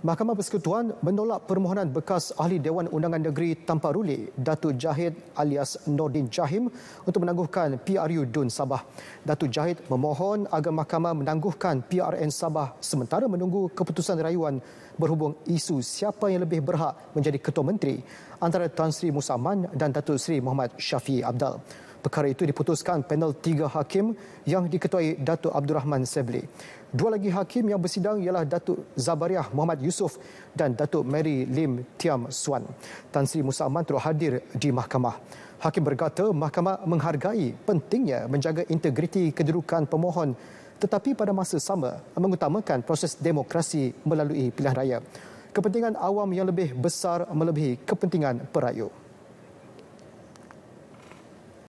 Mahkamah Persekutuan menolak permohonan bekas ahli Dewan Undangan Negeri Tanpa Ruli, Datuk Jahid alias Nordin Jahim untuk menangguhkan PRU Dun Sabah. Datuk Jahid memohon agar mahkamah menangguhkan PRN Sabah sementara menunggu keputusan rayuan berhubung isu siapa yang lebih berhak menjadi ketua menteri antara Tan Sri Musaman dan Datuk Sri Muhammad Syafi Abdal. Perkara itu diputuskan panel tiga hakim yang diketuai Datuk Abdul Rahman Sebli. Dua lagi hakim yang bersidang ialah Datuk Zabariah Muhammad Yusof dan Datuk Mary Lim Tiam Suan. Tan Sri Musa Aman telah hadir di mahkamah. Hakim berkata mahkamah menghargai pentingnya menjaga integriti kedudukan pemohon tetapi pada masa sama mengutamakan proses demokrasi melalui pilihan raya. Kepentingan awam yang lebih besar melebihi kepentingan perayu.